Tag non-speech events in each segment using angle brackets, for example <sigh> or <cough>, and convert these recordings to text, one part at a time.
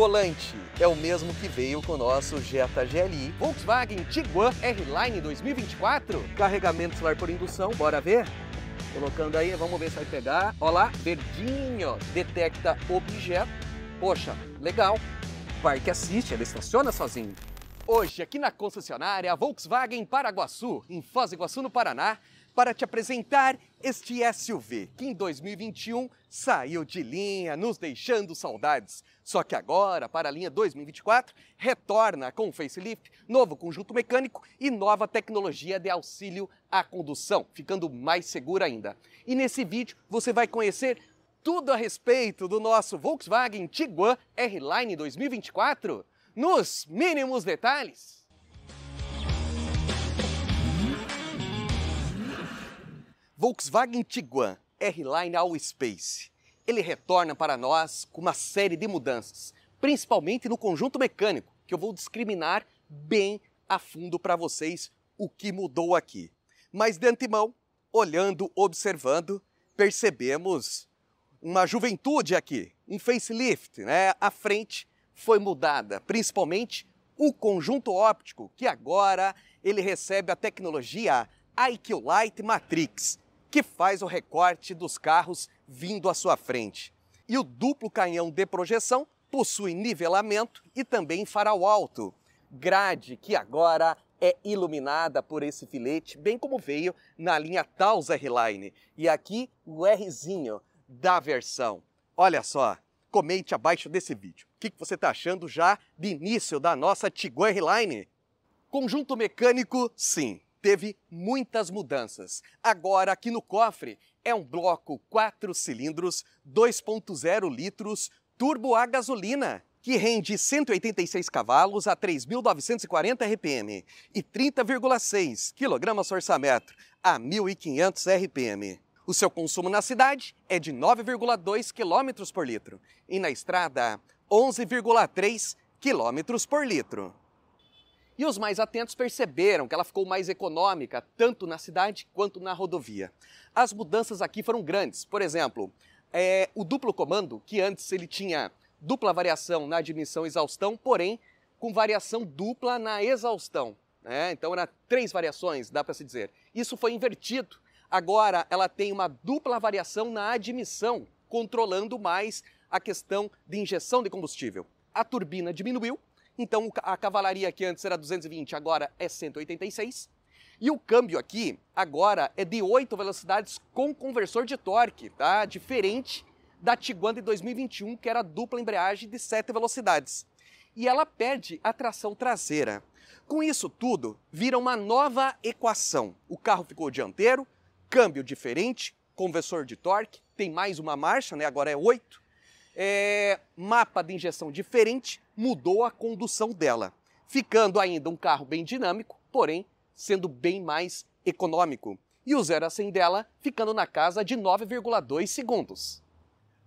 volante. É o mesmo que veio com o nosso Jetta GLI, Volkswagen Tiguan R-Line 2024. Carregamento solar por indução, bora ver? Colocando aí, vamos ver se vai pegar. Olha lá, verdinho, detecta objeto. Poxa, legal. Parque assiste, ele estaciona sozinho. Hoje, aqui na concessionária Volkswagen Paraguaçu, em Foz do Iguaçu, no Paraná, para te apresentar este SUV que em 2021 saiu de linha, nos deixando saudades. Só que agora, para a linha 2024, retorna com facelift, novo conjunto mecânico e nova tecnologia de auxílio à condução, ficando mais segura ainda. E nesse vídeo você vai conhecer tudo a respeito do nosso Volkswagen Tiguan R-Line 2024 nos mínimos detalhes. Volkswagen Tiguan R-Line All Space. Ele retorna para nós com uma série de mudanças, principalmente no conjunto mecânico, que eu vou discriminar bem a fundo para vocês o que mudou aqui. Mas de antemão, olhando, observando, percebemos uma juventude aqui, um facelift, né? A frente foi mudada, principalmente o conjunto óptico, que agora ele recebe a tecnologia IQ Light Matrix que faz o recorte dos carros vindo à sua frente. E o duplo canhão de projeção possui nivelamento e também farol alto. Grade que agora é iluminada por esse filete, bem como veio na linha Taos R-Line. E aqui o Rzinho da versão. Olha só, comente abaixo desse vídeo. O que você está achando já de início da nossa Tiguan R-Line? Conjunto mecânico, sim teve muitas mudanças. Agora, aqui no cofre, é um bloco 4 cilindros, 2.0 litros, turbo a gasolina, que rende 186 cavalos a 3.940 RPM e 30,6 kg/orçamento a 1.500 RPM. O seu consumo na cidade é de 9,2 km por litro e na estrada 11,3 km por litro. E os mais atentos perceberam que ela ficou mais econômica, tanto na cidade quanto na rodovia. As mudanças aqui foram grandes. Por exemplo, é, o duplo comando, que antes ele tinha dupla variação na admissão e exaustão, porém com variação dupla na exaustão. Né? Então era três variações, dá para se dizer. Isso foi invertido. Agora ela tem uma dupla variação na admissão, controlando mais a questão de injeção de combustível. A turbina diminuiu, então a cavalaria que antes era 220, agora é 186. E o câmbio aqui agora é de 8 velocidades com conversor de torque, tá? Diferente da Tiguan de 2021, que era dupla embreagem de 7 velocidades. E ela perde a tração traseira. Com isso tudo, vira uma nova equação. O carro ficou dianteiro, câmbio diferente, conversor de torque, tem mais uma marcha, né? Agora é 8 é, mapa de injeção diferente mudou a condução dela, ficando ainda um carro bem dinâmico, porém sendo bem mais econômico. E o zero a 100 dela ficando na casa de 9,2 segundos.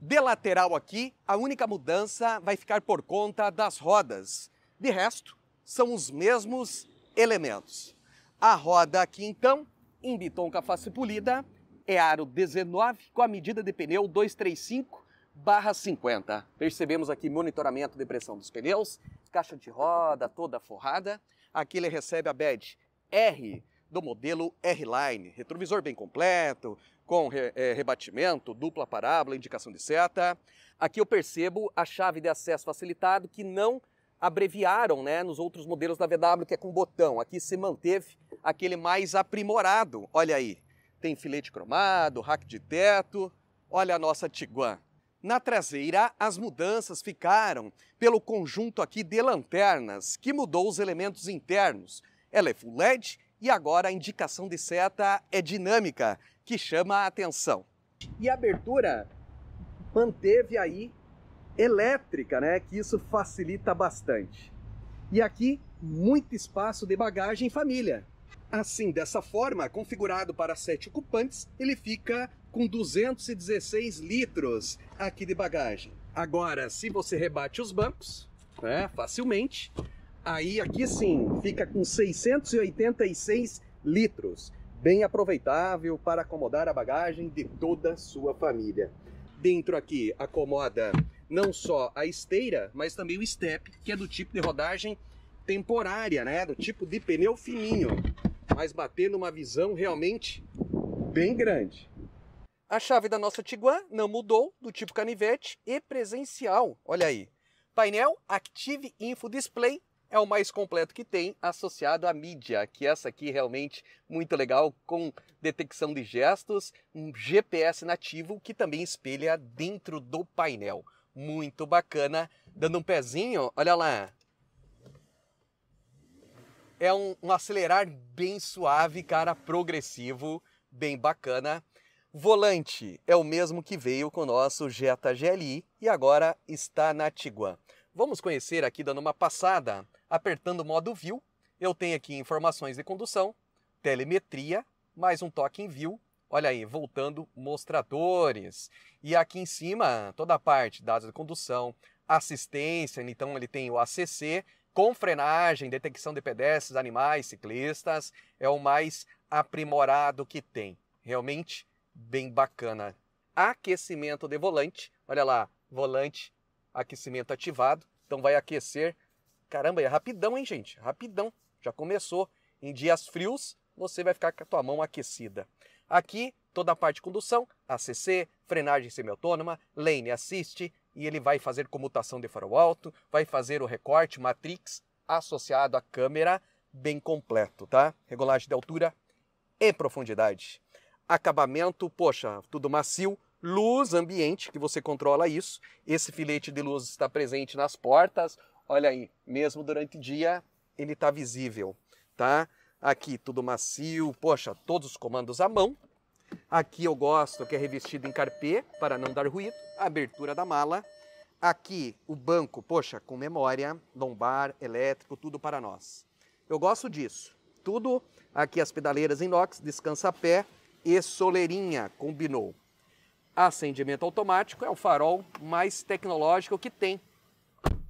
De lateral aqui, a única mudança vai ficar por conta das rodas. De resto, são os mesmos elementos. A roda aqui, então, em bitonca face polida, é aro 19 com a medida de pneu 235 barra 50. Percebemos aqui monitoramento de pressão dos pneus, caixa de roda toda forrada. Aqui ele recebe a badge R do modelo R-Line, retrovisor bem completo, com re, é, rebatimento, dupla parábola, indicação de seta. Aqui eu percebo a chave de acesso facilitado que não abreviaram né, nos outros modelos da VW, que é com botão. Aqui se manteve aquele mais aprimorado. Olha aí, tem filete cromado, rack de teto. Olha a nossa Tiguan. Na traseira, as mudanças ficaram pelo conjunto aqui de lanternas, que mudou os elementos internos. Ela é full LED e agora a indicação de seta é dinâmica, que chama a atenção. E a abertura manteve aí elétrica, né? Que isso facilita bastante. E aqui, muito espaço de bagagem família. Assim, dessa forma, configurado para sete ocupantes, ele fica com 216 litros aqui de bagagem. Agora, se você rebate os bancos, né, facilmente, aí aqui sim fica com 686 litros, bem aproveitável para acomodar a bagagem de toda a sua família. Dentro aqui acomoda não só a esteira, mas também o step, que é do tipo de rodagem temporária, né, do tipo de pneu fininho, mas batendo uma visão realmente bem grande. A chave da nossa Tiguan não mudou, do tipo canivete e presencial. Olha aí. Painel Active Info Display é o mais completo que tem associado à mídia, que essa aqui é realmente muito legal com detecção de gestos, um GPS nativo que também espelha dentro do painel. Muito bacana, dando um pezinho, olha lá. É um, um acelerar bem suave, cara, progressivo, bem bacana. Volante é o mesmo que veio com o nosso Jetta GLI e agora está na Tiguan. Vamos conhecer aqui dando uma passada, apertando o modo view, eu tenho aqui informações de condução, telemetria, mais um toque em view, olha aí, voltando mostradores. E aqui em cima, toda a parte, dados de condução, assistência, então ele tem o ACC, com frenagem, detecção de pedestres, animais, ciclistas, é o mais aprimorado que tem. Realmente bem bacana. Aquecimento de volante, olha lá, volante, aquecimento ativado, então vai aquecer. Caramba, é rapidão, hein, gente? Rapidão, já começou. Em dias frios, você vai ficar com a tua mão aquecida. Aqui, toda a parte de condução, ACC, frenagem semiautônoma, lane assist, e ele vai fazer comutação de farol alto, vai fazer o recorte matrix associado à câmera, bem completo, tá? Regulagem de altura e profundidade acabamento, poxa, tudo macio, luz ambiente, que você controla isso. Esse filete de luz está presente nas portas. Olha aí, mesmo durante o dia ele está visível, tá? Aqui tudo macio, poxa, todos os comandos à mão. Aqui eu gosto que é revestido em carpê para não dar ruído, abertura da mala. Aqui o banco, poxa, com memória, lombar, elétrico, tudo para nós. Eu gosto disso. Tudo aqui as pedaleiras inox, descansa a pé, e soleirinha, combinou. Acendimento automático é o farol mais tecnológico que tem.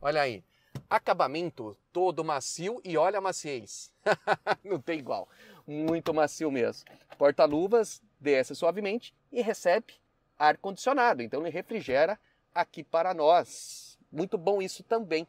Olha aí. Acabamento todo macio e olha a maciez. <laughs> Não tem igual. Muito macio mesmo. Porta-luvas desce suavemente e recebe ar-condicionado. Então ele refrigera aqui para nós. Muito bom isso também.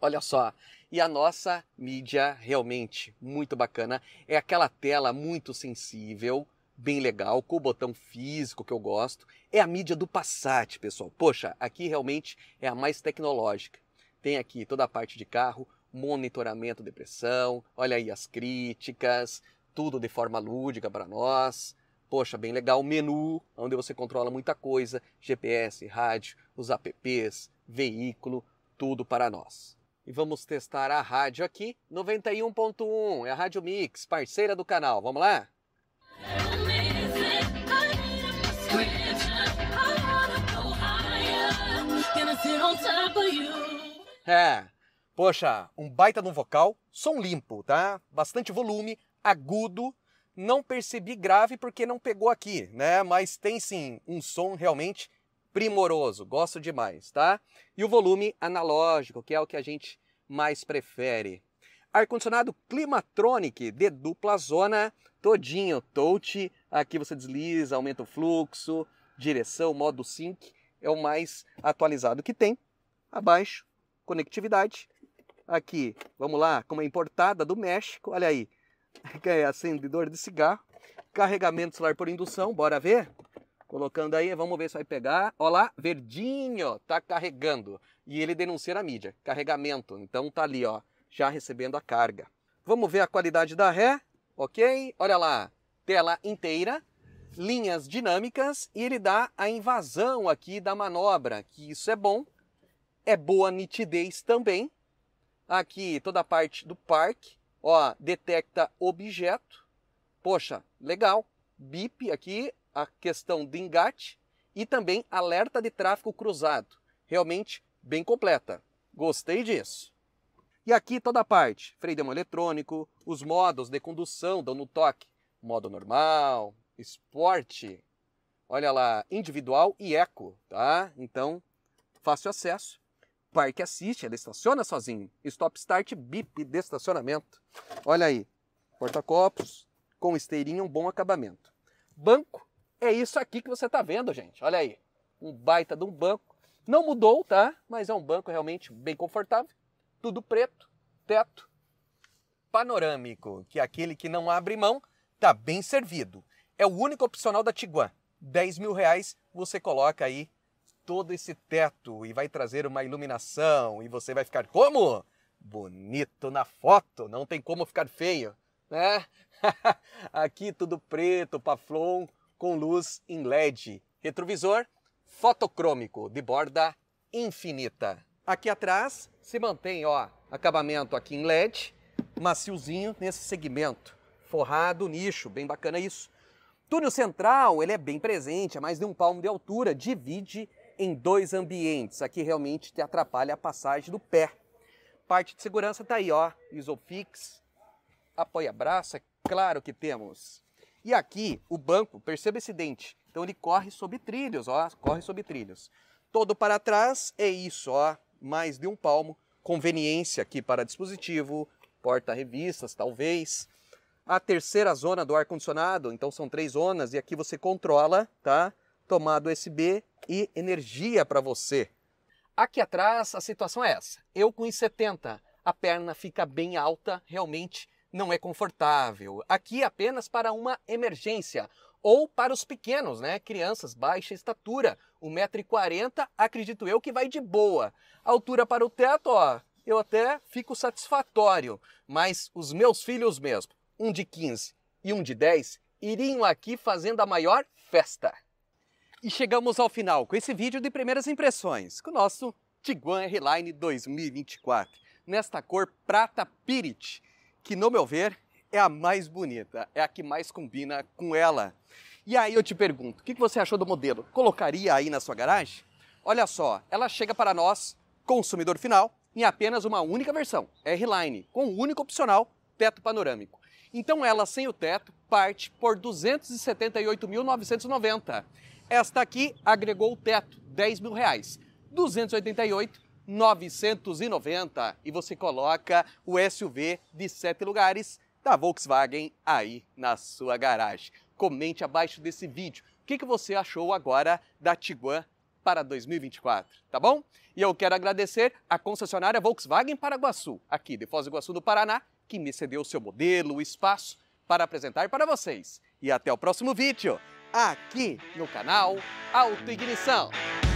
Olha só, e a nossa mídia realmente muito bacana. É aquela tela muito sensível, bem legal, com o botão físico que eu gosto. É a mídia do Passat, pessoal. Poxa, aqui realmente é a mais tecnológica. Tem aqui toda a parte de carro, monitoramento depressão, olha aí as críticas, tudo de forma lúdica para nós. Poxa, bem legal. Menu, onde você controla muita coisa: GPS, rádio, os apps, veículo, tudo para nós. E vamos testar a rádio aqui, 91.1, é a Rádio Mix, parceira do canal. Vamos lá? É. Poxa, um baita no vocal, som limpo, tá? Bastante volume, agudo. Não percebi grave porque não pegou aqui, né? Mas tem sim um som realmente primoroso, gosto demais, tá? E o volume analógico, que é o que a gente mais prefere. Ar-condicionado Climatronic de dupla zona, todinho, touch. Aqui você desliza, aumenta o fluxo, direção, modo sync. É o mais atualizado que tem. Abaixo conectividade. Aqui, vamos lá, como é importada do México, olha aí, que <laughs> é acendedor de cigarro, carregamento solar por indução, bora ver? Colocando aí, vamos ver se vai pegar. Olha lá, verdinho, tá carregando. E ele denuncia na mídia, carregamento. Então tá ali, ó, já recebendo a carga. Vamos ver a qualidade da ré, ok? Olha lá, tela inteira, linhas dinâmicas e ele dá a invasão aqui da manobra, que isso é bom, é boa nitidez também. Aqui toda a parte do parque, ó, detecta objeto. Poxa, legal. BIP aqui, a questão do engate e também alerta de tráfego cruzado. Realmente bem completa. Gostei disso. E aqui toda a parte, freio de mão eletrônico, os modos de condução dão no toque, modo normal, esporte, olha lá, individual e eco, tá? Então, fácil acesso parque assiste, ela estaciona sozinho. Stop start, bip de estacionamento. Olha aí, porta-copos com esteirinha, um bom acabamento. Banco, é isso aqui que você está vendo, gente. Olha aí, um baita de um banco. Não mudou, tá? Mas é um banco realmente bem confortável. Tudo preto, teto panorâmico, que é aquele que não abre mão, tá bem servido. É o único opcional da Tiguan. 10 mil reais você coloca aí todo esse teto e vai trazer uma iluminação e você vai ficar como? Bonito na foto, não tem como ficar feio, né? <laughs> Aqui tudo preto, paflon, com luz em LED. Retrovisor fotocrômico de borda infinita. Aqui atrás se mantém, ó, acabamento aqui em LED, maciozinho nesse segmento, forrado, nicho, bem bacana isso. Túnel central, ele é bem presente, é mais de um palmo de altura, divide em dois ambientes. Aqui realmente te atrapalha a passagem do pé. Parte de segurança está aí, ó. Isofix, apoia-braço, é claro que temos. E aqui o banco, perceba esse dente. Então ele corre sobre trilhos, ó, corre sobre trilhos. Todo para trás é isso, ó, mais de um palmo. Conveniência aqui para dispositivo, porta-revistas, talvez. A terceira zona do ar-condicionado, então são três zonas, e aqui você controla, tá? Tomado USB e energia para você. Aqui atrás a situação é essa. Eu com 70, a perna fica bem alta, realmente não é confortável. Aqui apenas para uma emergência ou para os pequenos, né? Crianças, baixa estatura, 1,40m, acredito eu que vai de boa. altura para o teto, ó, eu até fico satisfatório, mas os meus filhos mesmo, um de 15 e um de 10, iriam aqui fazendo a maior festa. E chegamos ao final com esse vídeo de primeiras impressões com o nosso Tiguan R-Line 2024, nesta cor prata Pirit, que no meu ver é a mais bonita, é a que mais combina com ela. E aí eu te pergunto, o que você achou do modelo? Colocaria aí na sua garagem? Olha só, ela chega para nós, consumidor final, em apenas uma única versão, R-Line, com o um único opcional, teto panorâmico. Então ela, sem o teto, parte por 278.990. Esta aqui agregou o teto, 10 mil reais. 288, 990. E você coloca o SUV de sete lugares da Volkswagen aí na sua garagem. Comente abaixo desse vídeo. O que, que você achou agora da Tiguan para 2024, tá bom? E eu quero agradecer a concessionária Volkswagen Paraguaçu, aqui de Foz do Iguaçu do Paraná, que me cedeu o seu modelo, o espaço para apresentar para vocês. E até o próximo vídeo aqui no canal Auto Ignição.